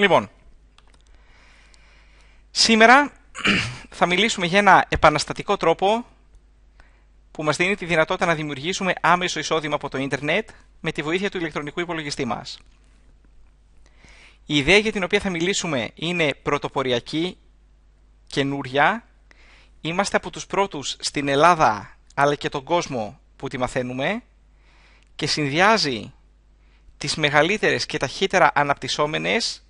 Λοιπόν, σήμερα θα μιλήσουμε για ένα επαναστατικό τρόπο που μας δίνει τη δυνατότητα να δημιουργήσουμε άμεσο εισόδημα από το ίντερνετ με τη βοήθεια του ηλεκτρονικού υπολογιστή μας. Η ιδέα για την οποία θα μιλήσουμε είναι πρωτοποριακή, καινούρια. Είμαστε από τους πρώτους στην Ελλάδα αλλά και τον κόσμο που τη μαθαίνουμε και συνδυάζει τις μεγαλύτερες και ταχύτερα αναπτυσσόμενες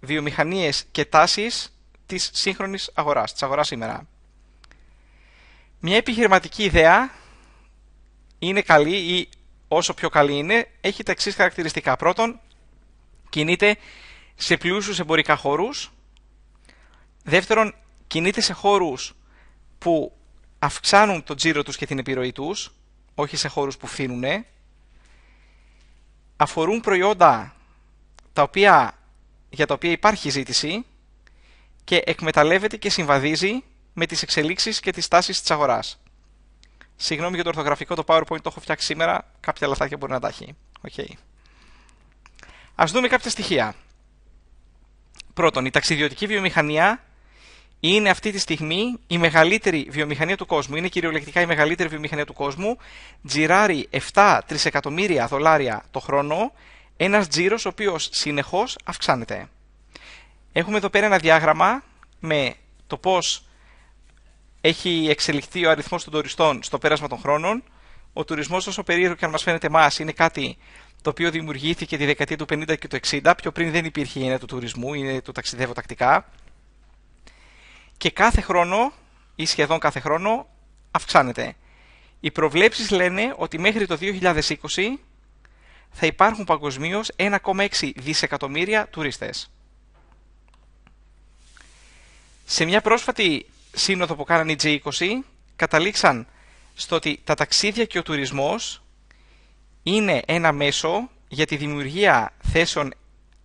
βιομηχανίες και τάσεις της σύγχρονης αγοράς, της αγοράς σήμερα. Μια επιχειρηματική ιδέα είναι καλή ή όσο πιο καλή είναι, έχει τα εξής χαρακτηριστικά. Πρώτον, κινείται σε πλούσιους εμπορικά χώρους. Δεύτερον, κινείται σε χώρους που αυξάνουν το τζίρο τους και την επιρροή τους, όχι σε χώρους που φθήνουν. Αφορούν προϊόντα τα οποία για τα οποία υπάρχει ζήτηση και εκμεταλλεύεται και συμβαδίζει με τις εξελίξεις και τις τάσεις της αγοράς. Συγγνώμη για το ορθογραφικό, το PowerPoint το έχω φτιάξει σήμερα, κάποια λαθάκια μπορεί να τα έχει. Okay. Ας δούμε κάποια στοιχεία. Πρώτον, η ταξιδιωτική βιομηχανία είναι αυτή τη στιγμή η μεγαλύτερη βιομηχανία του κόσμου. Είναι κυριολεκτικά η μεγαλύτερη βιομηχανία του κόσμου. Τζιράρει 7 τρισεκατομμύρια δολάρια το χρόνο ένας τζίρος ο οποίος συνεχώς αυξάνεται. Έχουμε εδώ πέρα ένα διάγραμμα με το πώς έχει εξελιχθεί ο αριθμός των τουριστών στο πέρασμα των χρόνων. Ο τουρισμός όσο περίεργο και αν μας φαίνεται εμάς είναι κάτι το οποίο δημιουργήθηκε τη δεκαετία του 50 και του 60, πιο πριν δεν υπήρχε η έννοια του τουρισμού, είναι το ταξιδεύω τακτικά. Και κάθε χρόνο, ή σχεδόν κάθε χρόνο, αυξάνεται. Οι προβλέψεις λένε ότι μέχρι το 2020 θα υπάρχουν παγκοσμίως 1,6 δισεκατομμύρια τουρίστες. Σε μια πρόσφατη σύνοδο που κάνανε οι G20 καταλήξαν στο ότι τα ταξίδια και ο τουρισμός είναι ένα μέσο για τη δημιουργία θέσεων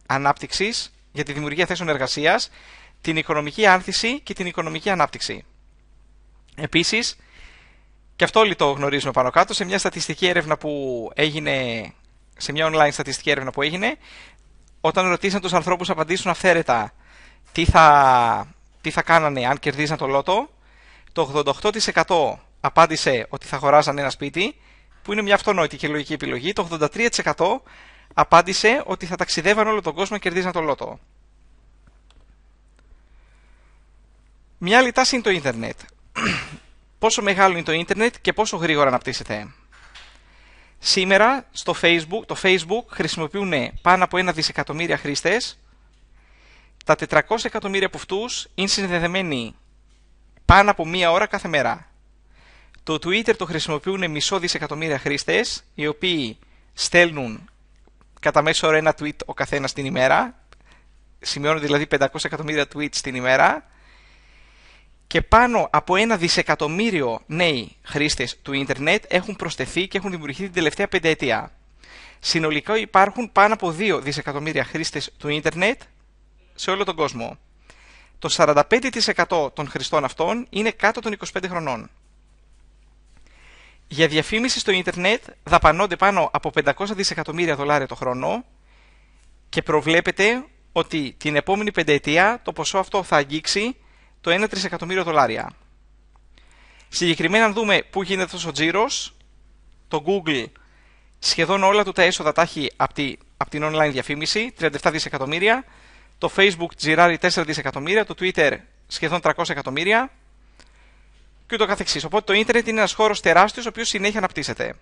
ανάπτυξης, για τη δημιουργία θέσεων εργασίας, την οικονομική άνθηση και την οικονομική ανάπτυξη. Επίσης, και αυτό όλοι το γνωρίζουμε πάνω κάτω, σε μια στατιστική έρευνα που έγινε σε μια online στατιστική έρευνα που έγινε, όταν ρωτήσαν τους ανθρώπους απαντήσουν αυθαίρετα τι θα, τι θα κάνανε αν κερδίζαν το λότο, το 88% απάντησε ότι θα αγοράζαν ένα σπίτι, που είναι μια αυτονόητη και λογική επιλογή, το 83% απάντησε ότι θα ταξιδεύαν όλο τον κόσμο και κερδίζαν το λότο. Μια άλλη τάση είναι το ίντερνετ. πόσο μεγάλο είναι το ίντερνετ και πόσο γρήγορα αναπτύσσεται. Σήμερα στο Facebook, το Facebook χρησιμοποιούν ναι, πάνω από ένα δισεκατομμύρια χρήστες. Τα 400 εκατομμύρια από αυτούς είναι συνδεδεμένοι πάνω από μία ώρα κάθε μέρα. Το Twitter το χρησιμοποιούν μισό δισεκατομμύρια χρήστες, οι οποίοι στέλνουν κατά μέσο όρο ένα tweet ο καθένας την ημέρα, σημειώνουν δηλαδή 500 εκατομμύρια tweets την ημέρα, και πάνω από ένα δισεκατομμύριο νέοι χρήστες του ίντερνετ έχουν προσθεθεί και έχουν δημιουργηθεί την τελευταία πενταετία. Συνολικά υπάρχουν πάνω από 2 δισεκατομμύρια χρήστες του ίντερνετ σε όλο τον κόσμο. Το 45% των χρηστών αυτών είναι κάτω των 25 χρονών. Για διαφήμιση στο ίντερνετ δαπανώνται πάνω από 500 δισεκατομμύρια δολάρια το χρόνο και προβλέπεται ότι την επόμενη πενταετία το ποσό αυτό θα αγγίξει το 1 τρισεκατομμύριο δολάρια. Συγκεκριμένα, αν δούμε πού γίνεται αυτός ο τζίρος, το Google σχεδόν όλα του τα έσοδα τα έχει από, την online διαφήμιση, 37 δισεκατομμύρια. Το Facebook τζιράρει 4 δισεκατομμύρια, το Twitter σχεδόν 300 εκατομμύρια και ούτω καθεξής. Οπότε το ίντερνετ είναι ένας χώρος τεράστιος ο οποίος συνέχεια αναπτύσσεται.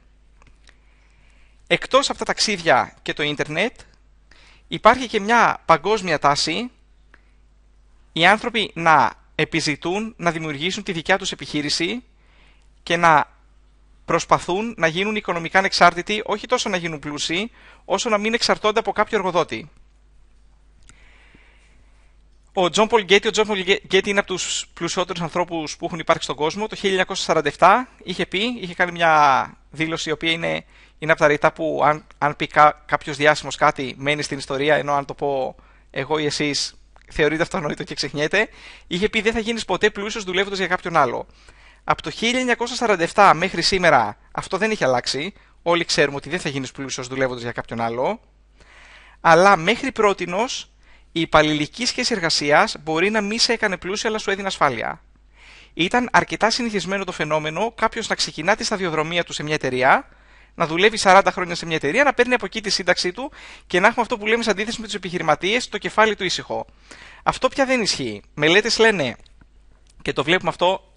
Εκτός από τα ταξίδια και το ίντερνετ υπάρχει και μια παγκόσμια τάση οι άνθρωποι να επιζητούν να δημιουργήσουν τη δικιά τους επιχείρηση και να προσπαθούν να γίνουν οικονομικά ανεξάρτητοι, όχι τόσο να γίνουν πλούσιοι, όσο να μην εξαρτώνται από κάποιο εργοδότη. Ο Τζον Πολ Γκέτι, ο John Πολ Getty είναι από τους πλουσιότερους ανθρώπους που έχουν υπάρξει στον κόσμο. Το 1947 είχε πει, είχε κάνει μια δήλωση η οποία είναι, είναι από τα ρητά που αν, αν πει κάποιος διάσημος κάτι μένει στην ιστορία, ενώ αν το πω εγώ ή εσείς θεωρείται αυτονόητο και ξεχνιέται, είχε πει δεν θα γίνεις ποτέ πλούσιος δουλεύοντας για κάποιον άλλο. Από το 1947 μέχρι σήμερα αυτό δεν έχει αλλάξει. Όλοι ξέρουμε ότι δεν θα γίνεις πλούσιος δουλεύοντας για κάποιον άλλο. Αλλά μέχρι πρώτη, η υπαλληλική σχέση εργασίας μπορεί να μη σε έκανε πλούσιο, αλλά σου έδινε ασφάλεια. Ήταν αρκετά συνηθισμένο το φαινόμενο κάποιος να ξεκινά τη σταδιοδρομία του σε μια εταιρεία, να δουλεύει 40 χρόνια σε μια εταιρεία, να παίρνει από εκεί τη σύνταξή του και να έχουμε αυτό που λέμε σε αντίθεση με τους επιχειρηματίες, το κεφάλι του ήσυχο. Αυτό πια δεν ισχύει. Μελέτες λένε, και το βλέπουμε αυτό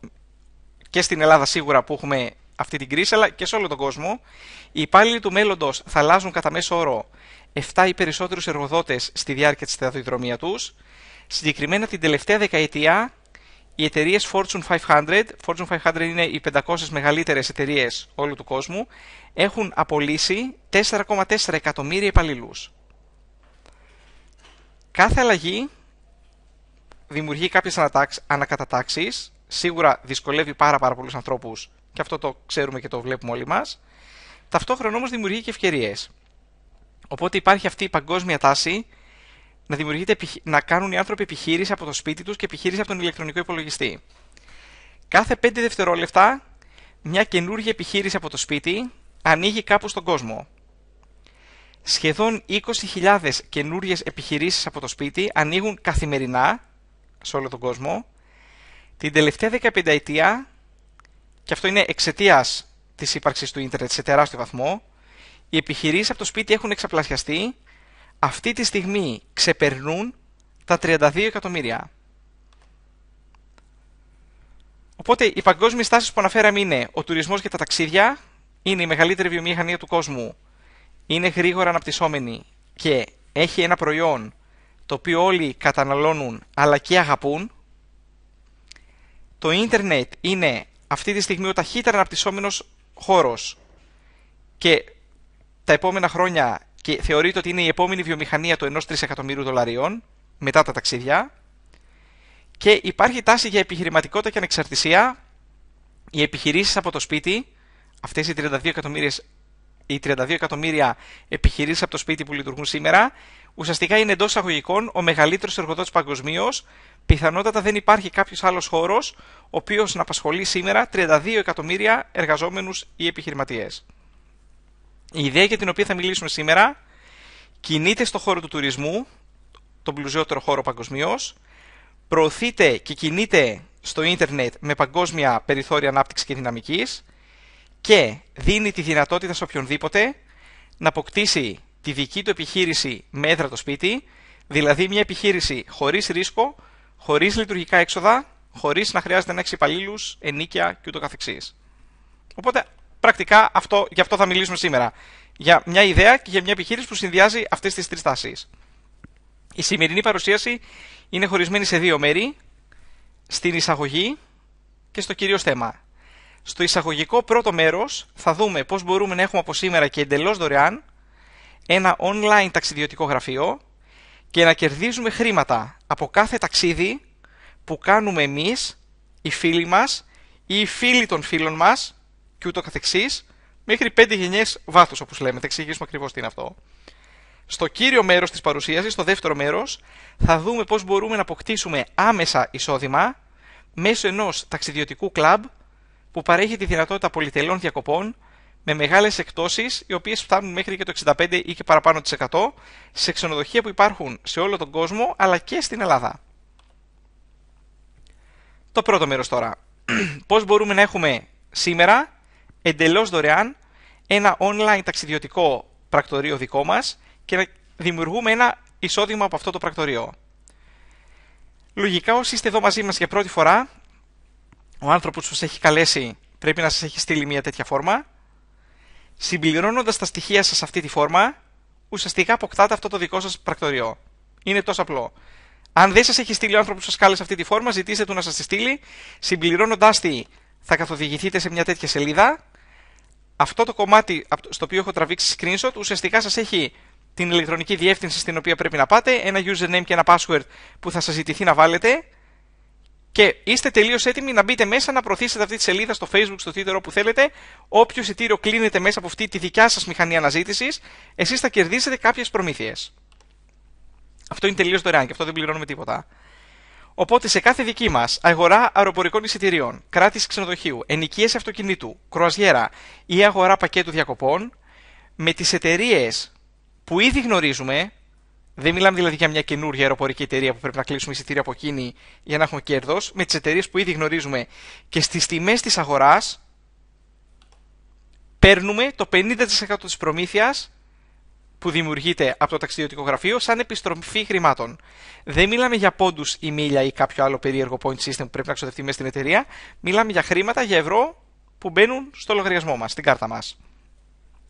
και στην Ελλάδα σίγουρα που έχουμε αυτή την κρίση, αλλά και σε όλο τον κόσμο, οι υπάλληλοι του μέλλοντος θα αλλάζουν κατά μέσο όρο 7 ή περισσότερους εργοδότες στη διάρκεια της σταδιοδρομία τους. Συγκεκριμένα την τελευταία δεκαετία οι εταιρείες Fortune 500, Fortune 500 είναι οι 500 μεγαλύτερες εταιρείες όλου του κόσμου, έχουν απολύσει 4,4 εκατομμύρια υπαλλήλους. Κάθε αλλαγή δημιουργεί κάποιες ανακατατάξεις, σίγουρα δυσκολεύει πάρα, πάρα πολλούς ανθρώπους και αυτό το ξέρουμε και το βλέπουμε όλοι μας. Ταυτόχρονα όμως δημιουργεί και ευκαιρίες. Οπότε υπάρχει αυτή η παγκόσμια τάση να, δημιουργείται, να κάνουν οι άνθρωποι επιχείρηση από το σπίτι τους και επιχείρηση από τον ηλεκτρονικό υπολογιστή. Κάθε 5 δευτερόλεπτα μια καινούργια επιχείρηση από το σπίτι ανοίγει κάπου στον κόσμο. Σχεδόν 20.000 καινούργιες επιχειρήσεις από το σπίτι ανοίγουν καθημερινά σε όλο τον κόσμο. Την τελευταία 15 ετία, και αυτό είναι εξαιτίας της ύπαρξης του ίντερνετ σε τεράστιο βαθμό, οι επιχειρήσεις από το σπίτι έχουν εξαπλασιαστεί αυτή τη στιγμή ξεπερνούν τα 32 εκατομμύρια. Οπότε οι παγκόσμιες τάσεις που αναφέραμε είναι ο τουρισμός και τα ταξίδια, είναι η μεγαλύτερη βιομηχανία του κόσμου, είναι γρήγορα αναπτυσσόμενη και έχει ένα προϊόν το οποίο όλοι καταναλώνουν αλλά και αγαπούν. Το ίντερνετ είναι αυτή τη στιγμή ο ταχύτερα αναπτυσσόμενος χώρος και τα επόμενα χρόνια και θεωρείται ότι είναι η επόμενη βιομηχανία του ενός τρισεκατομμυρίου δολαρίων μετά τα ταξίδια. Και υπάρχει τάση για επιχειρηματικότητα και ανεξαρτησία. Οι επιχειρήσεις από το σπίτι, αυτές οι 32 εκατομμύρια οι 32 εκατομμύρια επιχειρήσεις από το σπίτι που λειτουργούν σήμερα, ουσιαστικά είναι εντός αγωγικών ο μεγαλύτερος εργοδότης παγκοσμίως. Πιθανότατα δεν υπάρχει κάποιος άλλος χώρος ο οποίος να απασχολεί σήμερα 32 εκατομμύρια εργαζόμενους ή επιχειρηματίες. Η ιδέα για την οποία θα μιλήσουμε σήμερα κινείται στο χώρο του τουρισμού, τον πλουσιότερο χώρο παγκοσμίως, προωθείται και κινείται στο ίντερνετ με παγκόσμια περιθώρια ανάπτυξης και δυναμικής και δίνει τη δυνατότητα σε οποιονδήποτε να αποκτήσει τη δική του επιχείρηση με έδρα το σπίτι, δηλαδή μια επιχείρηση χωρίς ρίσκο, χωρίς λειτουργικά έξοδα, χωρίς να χρειάζεται να έχει υπαλλήλους, ενίκεια κ.ο.κ. Οπότε πρακτικά αυτό, γι' αυτό θα μιλήσουμε σήμερα. Για μια ιδέα και για μια επιχείρηση που συνδυάζει αυτές τις τρεις τάσεις. Η σημερινή παρουσίαση είναι χωρισμένη σε δύο μέρη, στην εισαγωγή και στο κυρίως θέμα. Στο εισαγωγικό πρώτο μέρος θα δούμε πώς μπορούμε να έχουμε από σήμερα και εντελώς δωρεάν ένα online ταξιδιωτικό γραφείο και να κερδίζουμε χρήματα από κάθε ταξίδι που κάνουμε εμείς, οι φίλοι μας ή οι φίλοι των φίλων μας και ούτω καθεξής, μέχρι 5 γενιές βάθους όπως λέμε. Θα εξηγήσουμε ακριβώς τι είναι αυτό. Στο κύριο μέρος της παρουσίασης, στο δεύτερο μέρος, θα δούμε πώς μπορούμε να αποκτήσουμε άμεσα εισόδημα μέσω ενός ταξιδιωτικού κλαμπ που παρέχει τη δυνατότητα πολυτελών διακοπών με μεγάλες εκτόσει, οι οποίες φτάνουν μέχρι και το 65 ή και παραπάνω τη 100, σε ξενοδοχεία που υπάρχουν σε όλο τον κόσμο αλλά και στην Ελλάδα. Το πρώτο μέρος τώρα. Πώς μπορούμε να έχουμε σήμερα εντελώς δωρεάν ένα online ταξιδιωτικό πρακτορείο δικό μας και να δημιουργούμε ένα εισόδημα από αυτό το πρακτορείο. Λογικά όσοι είστε εδώ μαζί μας για πρώτη φορά, ο άνθρωπος που σας έχει καλέσει πρέπει να σας έχει στείλει μια τέτοια φόρμα. Συμπληρώνοντας τα στοιχεία σας σε αυτή τη φόρμα, ουσιαστικά αποκτάτε αυτό το δικό σας πρακτορείο. Είναι τόσο απλό. Αν δεν σας έχει στείλει ο άνθρωπος που σας κάλεσε αυτή τη φόρμα, ζητήστε του να σας τη στείλει. Συμπληρώνοντάς τη, θα καθοδηγηθείτε σε μια τέτοια σελίδα αυτό το κομμάτι στο οποίο έχω τραβήξει screenshot ουσιαστικά σας έχει την ηλεκτρονική διεύθυνση στην οποία πρέπει να πάτε, ένα username και ένα password που θα σας ζητηθεί να βάλετε και είστε τελείως έτοιμοι να μπείτε μέσα να προωθήσετε αυτή τη σελίδα στο facebook, στο twitter όπου θέλετε. Όποιο εισιτήριο κλείνεται μέσα από αυτή τη δικιά σας μηχανή αναζήτησης, εσείς θα κερδίσετε κάποιες προμήθειες. Αυτό είναι τελείως δωρεάν και αυτό δεν πληρώνουμε τίποτα. Οπότε σε κάθε δική μας αγορά αεροπορικών εισιτηρίων, κράτηση ξενοδοχείου, ενοικίες αυτοκινήτου, κρουαζιέρα ή αγορά πακέτου διακοπών, με τις εταιρείες που ήδη γνωρίζουμε, δεν μιλάμε δηλαδή για μια καινούργια αεροπορική εταιρεία που πρέπει να κλείσουμε εισιτήρια από εκείνη για να έχουμε κέρδος, με τις εταιρείες που ήδη γνωρίζουμε και στις τιμές της αγοράς, παίρνουμε το 50% της προμήθειας που δημιουργείται από το ταξιδιωτικό γραφείο σαν επιστροφή χρημάτων. Δεν μιλάμε για πόντους ή μίλια ή κάποιο άλλο περίεργο point system που πρέπει να ξοδευτεί μέσα στην εταιρεία. Μιλάμε για χρήματα, για ευρώ που μπαίνουν στο λογαριασμό μας, στην κάρτα μας.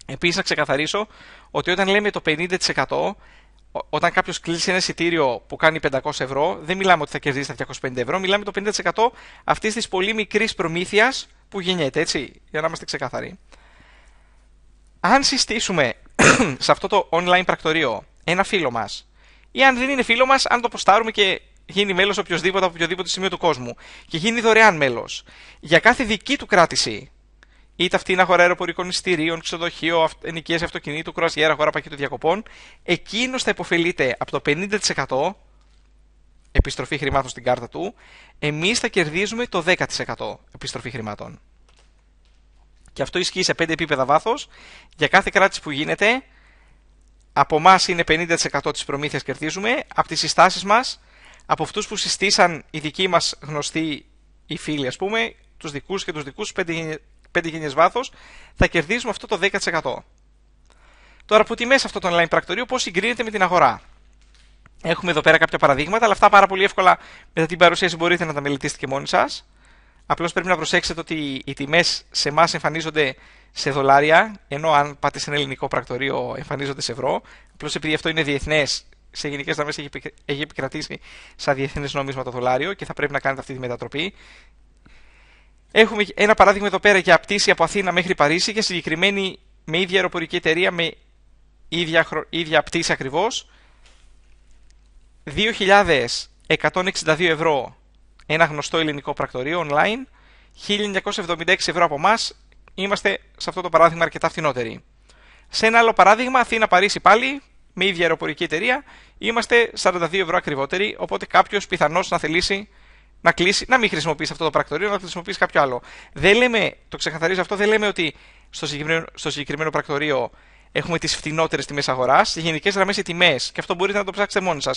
Επίσης, να ξεκαθαρίσω ότι όταν λέμε το 50%, όταν κάποιος κλείσει ένα εισιτήριο που κάνει 500 ευρώ, δεν μιλάμε ότι θα κερδίσει τα 250 ευρώ, μιλάμε το 50% αυτής της πολύ μικρής προμήθειας που γεννιέται, έτσι, για να είμαστε ξεκάθαροι. Αν συστήσουμε σε αυτό το online πρακτορείο ένα φίλο μας, ή αν δεν είναι φίλο μας, αν το αποστάρουμε και γίνει μέλος οποιοδήποτε από οποιοδήποτε σημείο του κόσμου και γίνει δωρεάν μέλος, για κάθε δική του κράτηση, είτε αυτή είναι αγορά αεροπορικών εισιτηρίων, ξενοδοχείο, ενοικίες αυτοκινήτου, κρουαζιέρα, αγορά πακέτου διακοπών, εκείνος θα υποφελείται από το 50% επιστροφή χρημάτων στην κάρτα του, εμείς θα κερδίζουμε το 10% επιστροφή χρημάτων και αυτό ισχύει σε 5 επίπεδα βάθος. Για κάθε κράτηση που γίνεται, από εμάς είναι 50% τη προμήθεια κερδίζουμε, από τις συστάσεις μας, από αυτούς που συστήσαν οι δικοί μας γνωστοί οι φίλοι, ας πούμε, τους δικούς και τους δικούς, 5 γενιές βάθος, θα κερδίζουμε αυτό το 10%. Τώρα που μέσα αυτό το online πρακτορείο πώς συγκρίνεται με την αγορά. Έχουμε εδώ πέρα κάποια παραδείγματα, αλλά αυτά πάρα πολύ εύκολα μετά την παρουσίαση μπορείτε να τα μελετήσετε και μόνοι σας. Απλώς πρέπει να προσέξετε ότι οι τιμές σε εμάς εμφανίζονται σε δολάρια, ενώ αν πάτε σε ένα ελληνικό πρακτορείο εμφανίζονται σε ευρώ. Απλώς επειδή αυτό είναι διεθνές, σε γενικές γραμμές έχει επικρατήσει σαν διεθνές νόμισμα το δολάριο και θα πρέπει να κάνετε αυτή τη μετατροπή. Έχουμε ένα παράδειγμα εδώ πέρα για πτήση από Αθήνα μέχρι Παρίσι και συγκεκριμένη με ίδια αεροπορική εταιρεία, με ίδια, ίδια πτήση ακριβώς. 2.162 ευρώ ένα γνωστό ελληνικό πρακτορείο online, 1976 ευρώ από εμάς, είμαστε σε αυτό το παράδειγμα αρκετά φθηνότεροι. Σε ένα άλλο παράδειγμα, Αθήνα-Παρίσι πάλι, με ίδια αεροπορική εταιρεία, είμαστε 42 ευρώ ακριβότεροι, οπότε κάποιος πιθανώς να θελήσει να κλείσει, να μην χρησιμοποιήσει αυτό το πρακτορείο, να χρησιμοποιήσει κάποιο άλλο. Δεν λέμε, το ξεκαθαρίζω αυτό, δεν λέμε ότι στο συγκεκριμένο, στο συγκεκριμένο πρακτορείο έχουμε τις φτηνότερες τιμές αγοράς, οι γενικές γραμμές οι τιμές. Και αυτό μπορείτε να το ψάξετε μόνοι σας.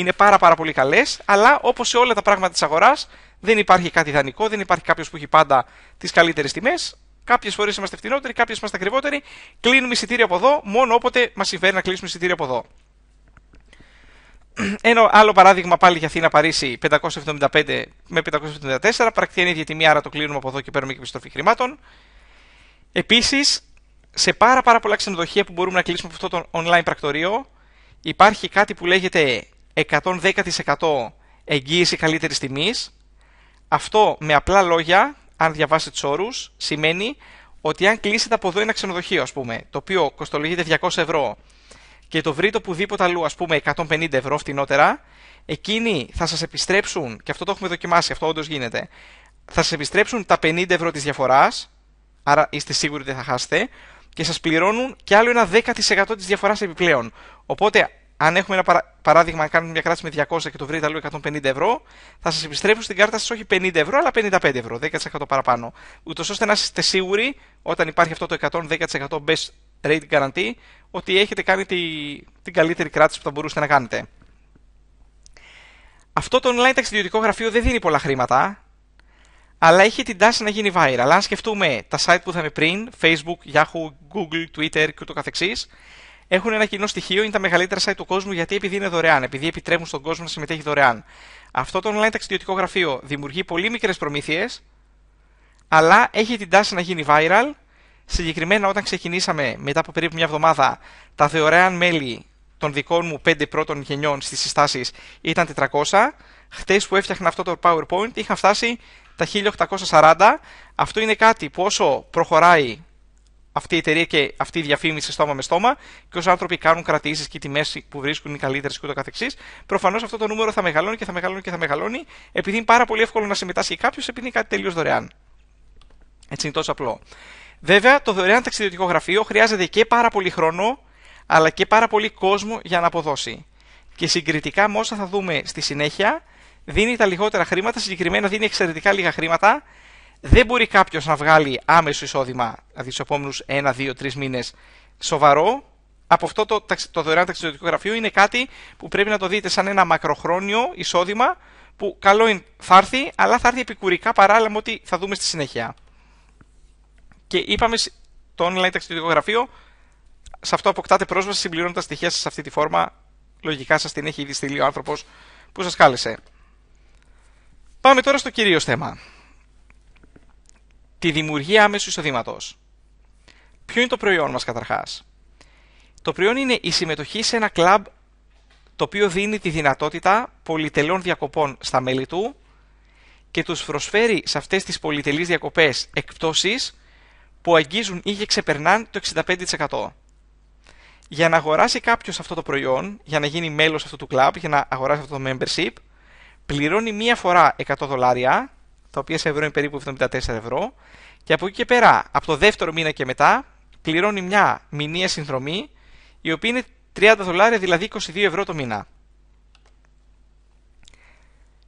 Είναι πάρα, πάρα πολύ καλές, αλλά όπως σε όλα τα πράγματα της αγοράς, δεν υπάρχει κάτι ιδανικό, δεν υπάρχει κάποιος που έχει πάντα τις καλύτερες τιμές. Κάποιες φορές είμαστε φτηνότεροι, κάποιες είμαστε ακριβότεροι. Κλείνουμε εισιτήρια από εδώ, μόνο όποτε μας συμβαίνει να κλείσουμε εισιτήρια από εδώ. Ένα άλλο παράδειγμα πάλι για Αθήνα Παρίσι 575 με 574, πρακτικά είναι η ίδια τιμή, άρα το κλείνουμε από εδώ και παίρνουμε και επιστροφή χρημάτων. Επίσης, σε πάρα, πάρα πολλά ξενοδοχεία που μπορούμε να κλείσουμε από αυτό το online πρακτορείο υπάρχει κάτι που λέγεται 110% εγγύηση καλύτερης τιμής. Αυτό με απλά λόγια, αν διαβάσετε τους όρους, σημαίνει ότι αν κλείσετε από εδώ ένα ξενοδοχείο, ας πούμε, το οποίο κοστολογείται 200 ευρώ και το βρείτε οπουδήποτε αλλού, ας πούμε, 150 ευρώ φτηνότερα, εκείνοι θα σας επιστρέψουν, και αυτό το έχουμε δοκιμάσει, αυτό όντως γίνεται, θα σας επιστρέψουν τα 50 ευρώ της διαφοράς, άρα είστε σίγουροι ότι θα χάσετε, και σας πληρώνουν και άλλο ένα 10% της διαφοράς επιπλέον. Οπότε, αν έχουμε ένα παράδειγμα, κάνουμε μια κράτηση με 200 και το βρείτε άλλο 150 ευρώ, θα σας επιστρέψουν στην κάρτα σας όχι 50 ευρώ, αλλά 55 ευρώ, 10% παραπάνω. Ούτως ώστε να είστε σίγουροι, όταν υπάρχει αυτό το 110% best rate guarantee, ότι έχετε κάνει τη, την καλύτερη κράτηση που θα μπορούσατε να κάνετε. Αυτό το online ταξιδιωτικό γραφείο δεν δίνει πολλά χρήματα αλλά έχει την τάση να γίνει viral. Αλλά αν σκεφτούμε τα site που είχαμε πριν, Facebook, Yahoo, Google, Twitter και ούτω καθεξής, έχουν ένα κοινό στοιχείο, είναι τα μεγαλύτερα site του κόσμου γιατί επειδή είναι δωρεάν, επειδή επιτρέπουν στον κόσμο να συμμετέχει δωρεάν. Αυτό το online ταξιδιωτικό γραφείο δημιουργεί πολύ μικρές προμήθειες, αλλά έχει την τάση να γίνει viral. Συγκεκριμένα, όταν ξεκινήσαμε μετά από περίπου μια εβδομάδα, τα δωρεάν μέλη των δικών μου 5 πρώτων γενιών στις συστάσεις ήταν 400. Χτες που έφτιαχνα αυτό το PowerPoint, είχα φτάσει στα 1840. Αυτό είναι κάτι που όσο προχωράει αυτή η εταιρεία και αυτή η διαφήμιση στόμα με στόμα και όσοι άνθρωποι κάνουν κρατήσεις και οι τιμές που βρίσκουν οι καλύτερες κ.ο.κ. Προφανώς αυτό το νούμερο θα μεγαλώνει και θα μεγαλώνει και θα μεγαλώνει επειδή είναι πάρα πολύ εύκολο να συμμετάσχει κάποιος επειδή είναι κάτι τελείως δωρεάν. Έτσι είναι τόσο απλό. Βέβαια, το δωρεάν ταξιδιωτικό γραφείο χρειάζεται και πάρα πολύ χρόνο αλλά και πάρα πολύ κόσμο για να αποδώσει. Και συγκριτικά με όσα θα δούμε στη συνέχεια, δίνει τα λιγότερα χρήματα, συγκεκριμένα δίνει εξαιρετικά λίγα χρήματα. Δεν μπορεί κάποιος να βγάλει άμεσο εισόδημα, δηλαδή στους επόμενους ένα, δύο, 3 μήνες, σοβαρό. Από αυτό το, το δωρεάν ταξιδιωτικό γραφείο είναι κάτι που πρέπει να το δείτε σαν ένα μακροχρόνιο εισόδημα που καλό είναι θα έρθει, αλλά θα έρθει επικουρικά παράλληλα με ό,τι θα δούμε στη συνέχεια. Και είπαμε το online ταξιδιωτικό γραφείο, σε αυτό αποκτάτε πρόσβαση συμπληρώνοντας στοιχεία σας σε αυτή τη φόρμα. Λογικά σας την έχει ήδη στείλει ο άνθρωπος που σας κάλεσε. Πάμε τώρα στο κυρίως θέμα. Τη δημιουργία άμεσου εισοδήματος. Ποιο είναι το προϊόν μας καταρχάς. Το προϊόν είναι η συμμετοχή σε ένα κλαμπ το οποίο δίνει τη δυνατότητα πολυτελών διακοπών στα μέλη του και τους προσφέρει σε αυτές τις πολυτελείς διακοπές εκπτώσεις που αγγίζουν ή και ξεπερνάν το 65%. Για να αγοράσει κάποιος αυτό το προϊόν, για να γίνει μέλος αυτού του κλαμπ, για να αγοράσει αυτό το membership, πληρώνει μία φορά 100 δολάρια, τα οποία σε ευρώ είναι περίπου 74 ευρώ, και από εκεί και πέρα, από το δεύτερο μήνα και μετά, πληρώνει μια μηνία συνδρομή, η οποία είναι 30 δολάρια, δηλαδή 22 ευρώ το μήνα.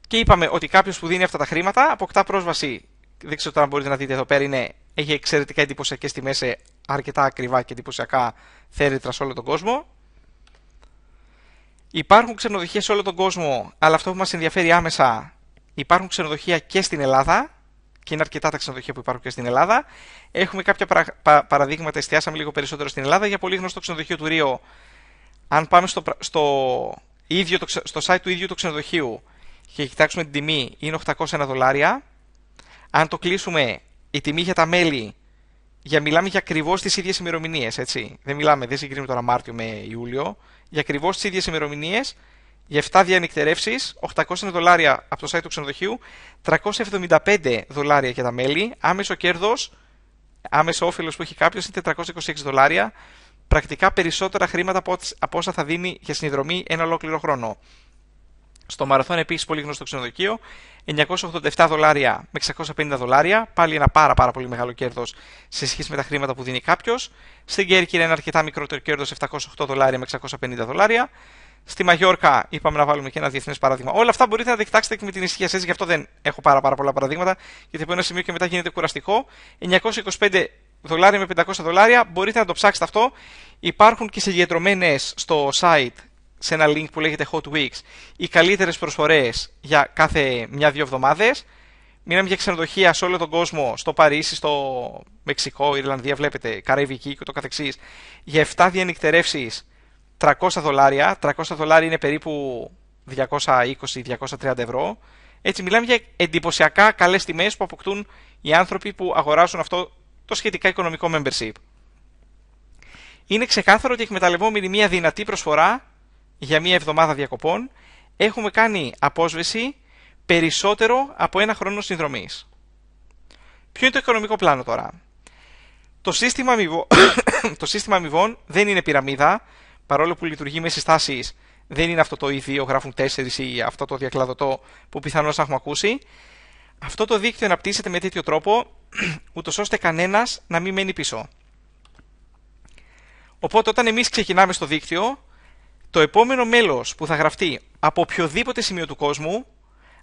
Και είπαμε ότι κάποιο που δίνει αυτά τα χρήματα αποκτά πρόσβαση. Δεν ξέρω τώρα αν μπορείτε να δείτε εδώ πέρα, είναι, έχει εξαιρετικά εντυπωσιακέ τιμέ σε αρκετά ακριβά και απο εκει και περα απο το δευτερο μηνα και μετα πληρωνει μια μηνύα συνδρομη η οποια ειναι 30 δολαρια δηλαδη 22 ευρω το μηνα και θέρετρα όλο τον κόσμο. Υπάρχουν ξενοδοχεία σε όλο τον κόσμο, αλλά αυτό που μας ενδιαφέρει άμεσα, υπάρχουν ξενοδοχεία και στην Ελλάδα και είναι αρκετά τα ξενοδοχεία που υπάρχουν και στην Ελλάδα. Έχουμε κάποια παραδείγματα, εστιάσαμε λίγο περισσότερο στην Ελλάδα. Για πολύ γνωστό ξενοδοχείο του Ρίο, αν πάμε στο, στο, ίδιο το... στο site του ίδιου του ξενοδοχείου και κοιτάξουμε την τιμή, είναι 801 δολάρια. Αν το κλείσουμε, η τιμή για τα μέλη για, μιλάμε για ακριβώς τις ίδιες ημερομηνίες, έτσι. Δεν μιλάμε, δεν συγκρίνουμε τώρα Μάρτιο με Ιούλιο. Για ακριβώς τις ίδιες ημερομηνίες, για 7 διανυκτερεύσει, 800 δολάρια από το site του ξενοδοχείου, 375 δολάρια για τα μέλη, άμεσο κέρδος, άμεσο όφελος που έχει κάποιος είναι 426 δολάρια, πρακτικά περισσότερα χρήματα από, από όσα θα δίνει για συνδρομή ένα ολόκληρο χρόνο. Στο μαραθών επίσης πολύ γνωστό ξενοδοχείο, 987 δολάρια με 650 δολάρια, πάλι ένα πάρα, πάρα πολύ μεγάλο κέρδος σε σχέση με τα χρήματα που δίνει κάποιος. Στην Κέρκυρα ένα αρκετά μικρότερο κέρδος 708 δολάρια με 650 δολάρια. Στη Μαγιόρκα είπαμε να βάλουμε και ένα διεθνές παράδειγμα. Όλα αυτά μπορείτε να τα κοιτάξετε και με την ησυχία σας, γι' αυτό δεν έχω πάρα, πάρα πολλά παραδείγματα, γιατί από ένα σημείο και μετά γίνεται κουραστικό. 925 δολάρια με 500 δολάρια, μπορείτε να το ψάξετε αυτό. Υπάρχουν και συγκεντρωμένε στο site σε ένα link που λέγεται Hot Weeks οι καλύτερες προσφορές για κάθε μια-δύο εβδομάδες. Μείναμε για ξενοδοχεία σε όλο τον κόσμο, στο Παρίσι, στο Μεξικό, Ιρλανδία, βλέπετε, Καραϊβική και το καθεξής, για 7 διανυκτερεύσεις 300 δολάρια. 300 δολάρια είναι περίπου 220-230 ευρώ. Έτσι μιλάμε για εντυπωσιακά καλές τιμές που αποκτούν οι άνθρωποι που αγοράζουν αυτό το σχετικά οικονομικό membership. Είναι ξεκάθαρο ότι εκμεταλλευόμενοι μια δυνατή προσφορά για μία εβδομάδα διακοπών, έχουμε κάνει απόσβεση περισσότερο από ένα χρόνο συνδρομής. Ποιο είναι το οικονομικό πλάνο τώρα. Το σύστημα, αμοιβών, το σύστημα αμοιβών δεν είναι πυραμίδα, παρόλο που λειτουργεί με συστάσεις, δεν είναι αυτό το ίδιο, γράφουν 4 ή αυτό το διακλαδωτό που πιθανώς έχουμε ακούσει. Αυτό το δίκτυο αναπτύσσεται με τέτοιο τρόπο, ούτως ώστε κανένας να μην μένει πίσω. Οπότε, όταν εμείς ξεκινάμε στο δίκτυο, το επόμενο μέλος που θα γραφτεί από οποιοδήποτε σημείο του κόσμου,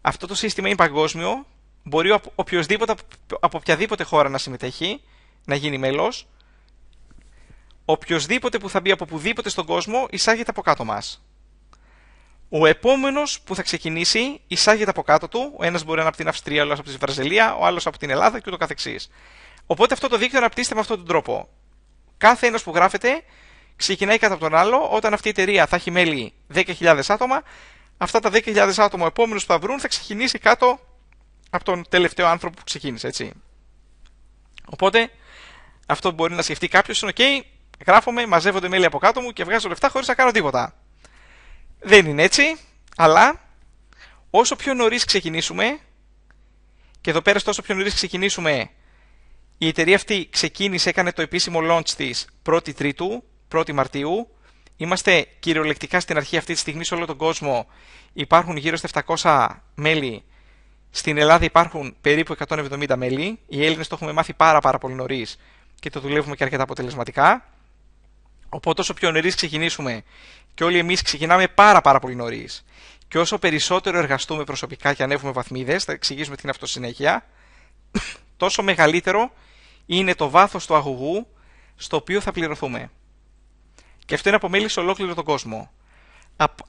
αυτό το σύστημα είναι παγκόσμιο, μπορεί οποιοδήποτε από οποιαδήποτε χώρα να συμμετέχει, να γίνει μέλος οποιοδήποτε που θα μπει από πουδήποτε στον κόσμο εισάγεται από κάτω μας. Ο επόμενος που θα ξεκινήσει εισάγεται από κάτω του. Ο ένας μπορεί να είναι από την Αυστρία, ο άλλος από τη Βραζιλία, ο άλλος από την Ελλάδα και Οπότε αυτό το δίκτυο αναπτύσσεται με αυτόν τον τρόπο. Κάθε ένας που γράφεται ξεκινάει κατά τον άλλο όταν αυτή η εταιρεία θα έχει μέλη 10.000 άτομα. Αυτά τα 10.000 άτομα, ο επόμενος που θα βρουν θα ξεκινήσει κάτω από τον τελευταίο άνθρωπο που ξεκίνησε, έτσι. Οπότε, αυτό που μπορεί να σκεφτεί κάποιος είναι: OK, γράφομαι, μαζεύονται μέλη από κάτω μου και βγάζω λεφτά χωρίς να κάνω τίποτα. Δεν είναι έτσι, αλλά όσο πιο νωρίς ξεκινήσουμε, και εδώ πέρα, όσο πιο νωρίς ξεκινήσουμε, η εταιρεία αυτή ξεκίνησε, έκανε το επίσημο launch της 1η Τρίτου, 1η Μαρτίου. Είμαστε κυριολεκτικά στην αρχή αυτή τη στιγμή σε όλο τον κόσμο. Υπάρχουν γύρω στα 700 μέλη. Στην Ελλάδα υπάρχουν περίπου 170 μέλη. Οι Έλληνες το έχουμε μάθει πάρα, πάρα πολύ νωρίς και το δουλεύουμε και αρκετά αποτελεσματικά. Οπότε όσο πιο νωρίς ξεκινήσουμε και όλοι εμείς ξεκινάμε πάρα, πάρα πολύ νωρίς. Και όσο περισσότερο εργαστούμε προσωπικά και ανέβουμε βαθμίδες, θα εξηγήσουμε την αυτοσυνέχεια, τόσο μεγαλύτερο είναι το βάθος του αγωγού στο οποίο θα πληρωθούμε. Και αυτό είναι μέλη σε ολόκληρο τον κόσμο.